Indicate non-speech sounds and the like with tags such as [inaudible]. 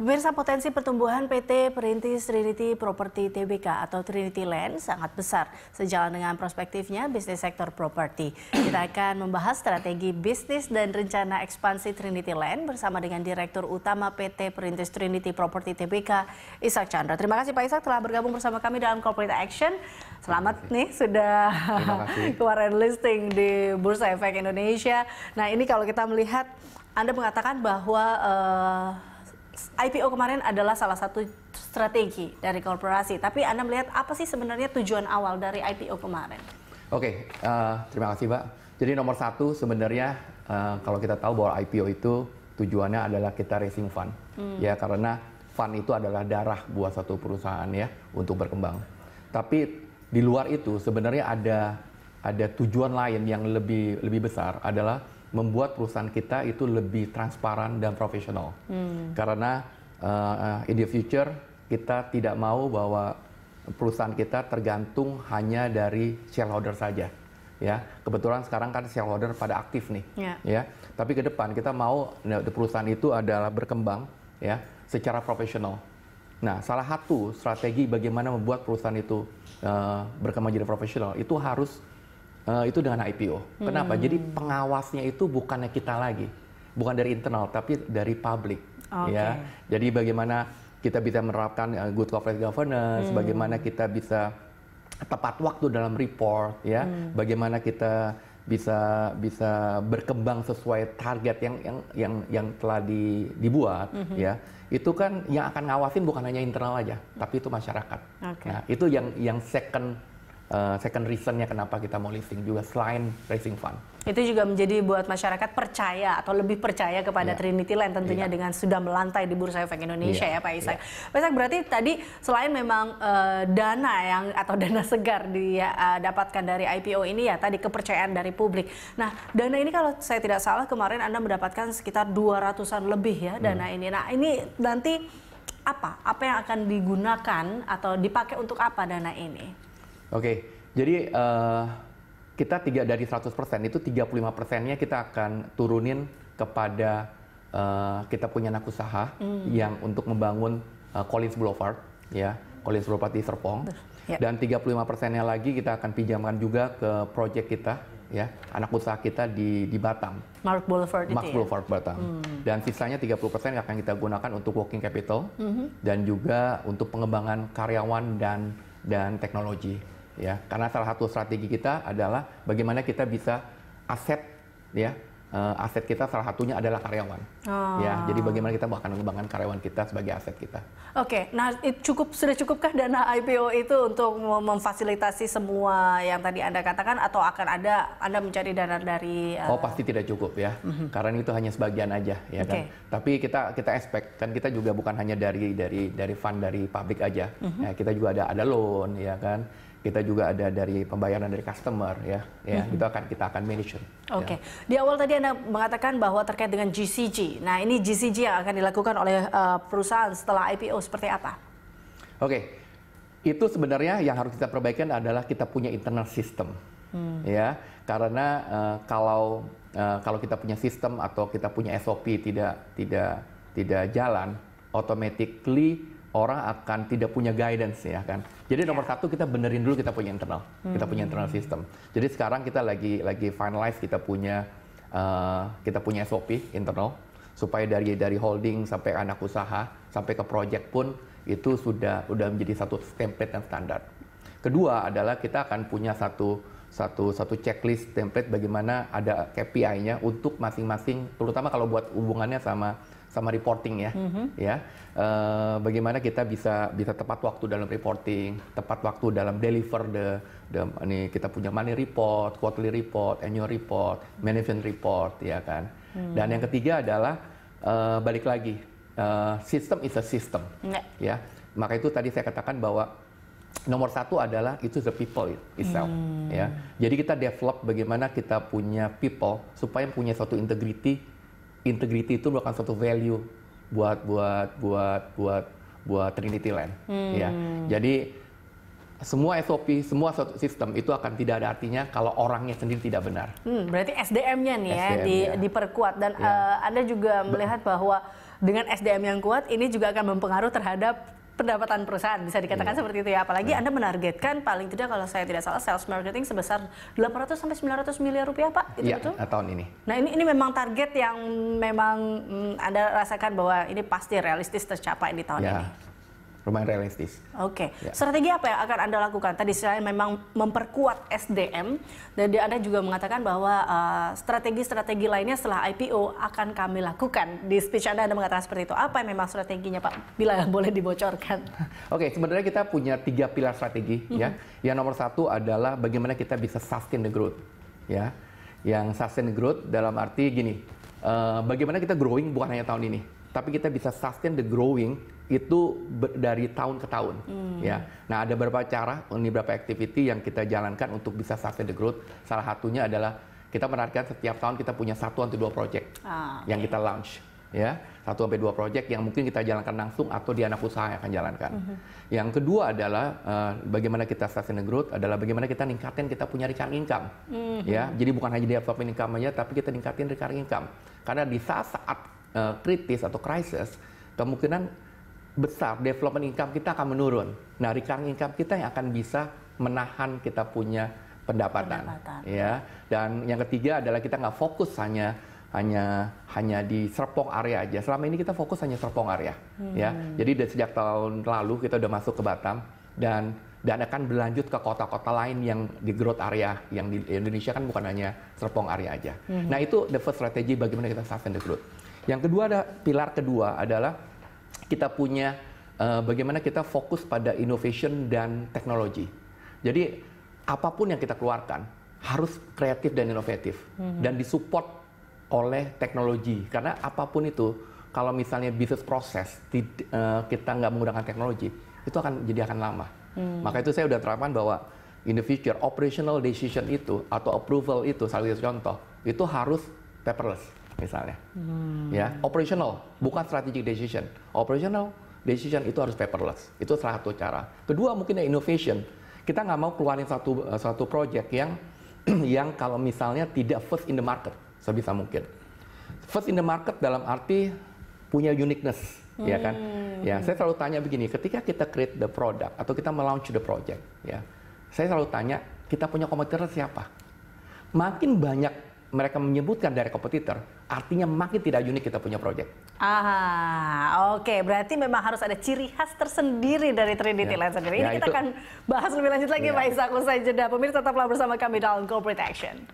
Pemirsa potensi pertumbuhan PT Perintis Trinity Property Tbk atau Trinity Land sangat besar sejalan dengan prospektifnya bisnis sektor properti. Kita akan membahas strategi bisnis dan rencana ekspansi Trinity Land bersama dengan Direktur Utama PT Perintis Trinity Property Tbk, Isak Chandra. Terima kasih Pak Isak telah bergabung bersama kami dalam Corporate Action. Selamat nih sudah [laughs] keluaran listing di Bursa Efek Indonesia. Nah ini kalau kita melihat Anda mengatakan bahwa uh, IPO kemarin adalah salah satu strategi dari korporasi. Tapi Anda melihat apa sih sebenarnya tujuan awal dari IPO kemarin? Oke, okay, uh, eh, terima kasih Pak. Jadi nomor satu sebenarnya uh, kalau kita tahu bahwa IPO itu tujuannya adalah kita raising fund. Hmm. Ya karena fund itu adalah darah buat satu perusahaan ya untuk berkembang. Tapi di luar itu sebenarnya ada ada tujuan lain yang lebih lebih besar adalah membuat perusahaan kita itu lebih transparan dan profesional. Hmm. Karena uh, in the future kita tidak mau bahwa perusahaan kita tergantung hanya dari shareholder saja. Ya, kebetulan sekarang kan shareholder pada aktif nih. Yeah. Ya, tapi ke depan kita mau nah, perusahaan itu adalah berkembang ya secara profesional. Nah, salah satu strategi bagaimana membuat perusahaan itu uh, berkembang jadi profesional itu harus uh, itu dengan IPO. Kenapa? Hmm. Jadi pengawasnya itu bukannya kita lagi, bukan dari internal tapi dari publik. Okay. Ya, jadi bagaimana kita bisa menerapkan uh, good corporate governance, hmm. bagaimana kita bisa tepat waktu dalam report, ya, hmm. bagaimana kita bisa bisa berkembang sesuai target yang yang yang yang telah di, dibuat -hmm. ya itu kan yang akan ngawasin bukan hanya internal aja tapi itu masyarakat okay. nah itu yang yang second uh, second reasonnya kenapa kita mau listing juga selain raising fund. Itu juga menjadi buat masyarakat percaya atau lebih percaya kepada yeah. Trinity Land tentunya yeah. dengan sudah melantai di Bursa Efek Indonesia yeah. ya Pak Isak. Yeah. Pak Isak berarti tadi selain memang uh, dana yang atau dana segar didapatkan eh, uh, dari IPO ini ya tadi kepercayaan dari publik. Nah dana ini kalau saya tidak salah kemarin Anda mendapatkan sekitar 200-an lebih ya dana hmm. ini. Nah ini nanti apa? Apa yang akan digunakan atau dipakai untuk apa dana ini? okay. jadi uh, kita tiga dari 100% itu 35 persennya kita akan turunin kepada uh, kita punya anak usaha mm. yang untuk membangun uh, Collins Boulevard ya Collins Boulevard di Serpong ya. tiga dan 35 persennya lagi kita akan pinjamkan juga ke proyek kita ya anak usaha kita di di Batam Mark Boulevard Mark itu ya? Boulevard ya? Batam Mm. dan sisanya 30 persen akan kita gunakan untuk working capital mm -hmm. dan juga untuk pengembangan karyawan dan dan teknologi ya karena salah satu strategi kita adalah bagaimana kita bisa aset ya uh, aset kita salah satunya adalah karyawan. Ya, oh. Ya, jadi bagaimana kita akan mengembangkan karyawan kita sebagai aset kita. Oke, okay. nah cukup sudah cukupkah dana IPO itu untuk memfasilitasi semua yang tadi Anda katakan atau akan ada Anda mencari dana dari uh... Oh, pasti tidak cukup ya. Mm-hmm. Karena itu hanya sebagian aja ya okay. kan. Tapi kita kita expect kan kita juga bukan hanya dari dari dari fund dari publik aja. Mhm. Ya, kita juga ada ada loan ya kan kita juga ada dari pembayaran dari customer ya ya mm-hmm. itu akan kita akan manage oke okay. ya. di awal tadi anda mengatakan bahwa terkait dengan GCG nah ini GCG yang akan dilakukan oleh uh, perusahaan setelah IPO seperti apa oke okay. itu sebenarnya yang harus kita perbaikan adalah kita punya internal system hmm. ya karena uh, kalau uh, kalau kita punya sistem atau kita punya SOP tidak tidak tidak jalan automatically orang akan tidak punya guidance ya kan. Jadi nomor iya. satu kita benerin dulu kita punya internal, hmm. kita punya internal hmm. system. Jadi sekarang kita lagi lagi finalize kita punya uh, kita punya SOP internal supaya dari dari holding sampai anak usaha sampai ke project pun itu sudah sudah menjadi satu template dan standar. Kedua adalah kita akan punya satu satu satu checklist template bagaimana ada KPI-nya untuk masing-masing terutama kalau buat hubungannya sama sama reporting ya, mm-hmm. ya. E, bagaimana kita bisa bisa tepat waktu dalam reporting, tepat waktu dalam deliver the, the ini kita punya money report, quarterly report, annual report, management report, ya kan. Mm. Dan yang ketiga adalah e, balik lagi, e, eh, sistem is a system, mm. ya. Maka itu tadi saya katakan bahwa nomor satu adalah itu the people itself hmm. ya jadi kita develop bagaimana kita punya people supaya punya suatu integrity integrity itu merupakan suatu value buat buat buat buat buat Trinity Land hmm. ya jadi semua SOP, semua sistem itu akan tidak ada artinya kalau orangnya sendiri tidak benar. Hmm, berarti SDM-nya nih SDM, ya di, diperkuat dan ya. uh, Anda juga melihat bahwa dengan SDM yang kuat ini juga akan mempengaruhi terhadap pendapatan perusahaan bisa dikatakan yeah. seperti itu ya apalagi yeah. Anda menargetkan paling tidak kalau saya tidak salah sales marketing sebesar 800 sampai 900 miliar rupiah Pak itu ya, betul nah, tahun ini nah ini ini memang target yang memang hmm, Anda rasakan bahwa ini pasti realistis tercapai di tahun yeah. ini lumayan realistis. Oke, okay. ya. strategi apa yang akan anda lakukan? Tadi selain memang memperkuat SDM, dan anda juga mengatakan bahwa eh, strategi-strategi uh, lainnya setelah IPO akan kami lakukan. Di speech anda, anda mengatakan seperti itu. Apa yang memang strateginya, Pak? Bila [laughs] boleh dibocorkan. [laughs] Oke, okay, sebenarnya kita punya tiga pilar strategi, ya. Mhm. Yang nomor satu adalah bagaimana kita bisa sustain the growth, ya. Yang sustain the growth dalam arti gini, uh, bagaimana kita growing bukan hanya tahun ini, tapi kita bisa sustain the growing itu dari tahun ke tahun hmm. ya. Nah, ada beberapa cara, ini beberapa activity yang kita jalankan untuk bisa sustain the growth. Salah satunya adalah kita menargetkan setiap tahun kita punya satu atau dua project ah, yang kita launch ya. Satu sampai dua project yang mungkin kita jalankan langsung atau di anak usaha yang akan jalankan. Mm -hmm. Yang kedua adalah uh, bagaimana kita sustain the growth adalah bagaimana kita ningkatin kita punya recurring income. Mm -hmm. Ya, jadi bukan hanya development income aja tapi kita ningkatin recurring income. Karena di saat-saat uh, eh, kritis atau crisis kemungkinan besar, development income kita akan menurun. Nah, recurring income kita yang akan bisa menahan kita punya pendapatan. pendapatan. Ya. Dan yang ketiga adalah kita nggak fokus hanya hanya hanya di Serpong area aja. Selama ini kita fokus hanya Serpong area, ya. hmm. ya. Jadi dari sejak tahun lalu kita udah masuk ke Batam dan dan akan berlanjut ke kota-kota lain yang di growth area yang di Indonesia kan bukan hanya Serpong area aja. Hmm. Nah itu the first strategy bagaimana kita sustain the growth. Yang kedua ada pilar kedua adalah kita punya uh, bagaimana kita fokus pada innovation dan teknologi. Jadi apapun yang kita keluarkan harus kreatif dan inovatif mm-hmm. dan disupport oleh teknologi karena apapun itu kalau misalnya bisnis proses uh, kita nggak menggunakan teknologi itu akan jadi akan lama. Mm. Maka itu saya sudah terapkan bahwa in the future operational decision itu atau approval itu salah satu contoh itu harus paperless misalnya. Hmm. Ya, operational bukan strategic decision. Operational decision itu harus paperless. Itu salah satu cara. Kedua mungkin ya innovation. Kita nggak mau keluarin satu eh, satu project yang [clears throat] yang kalau misalnya tidak first in the market sebisa mungkin. First in the market dalam arti punya uniqueness, hmm. ya kan? Hmm. Ya, saya selalu tanya begini, ketika kita create the product atau kita melaunch the project, ya. Saya selalu tanya, kita punya kompetitor siapa? Makin banyak mereka menyebutkan dari kompetitor, artinya makin tidak unik kita punya proyek. Ah, oke. Okay. Berarti memang harus ada ciri khas tersendiri dari Trinity ya. yeah. Ini ya, kita itu, akan bahas lebih lanjut lagi, ya. Pak Isak, usai jeda. Pemirsa tetaplah bersama kami dalam Corporate Action.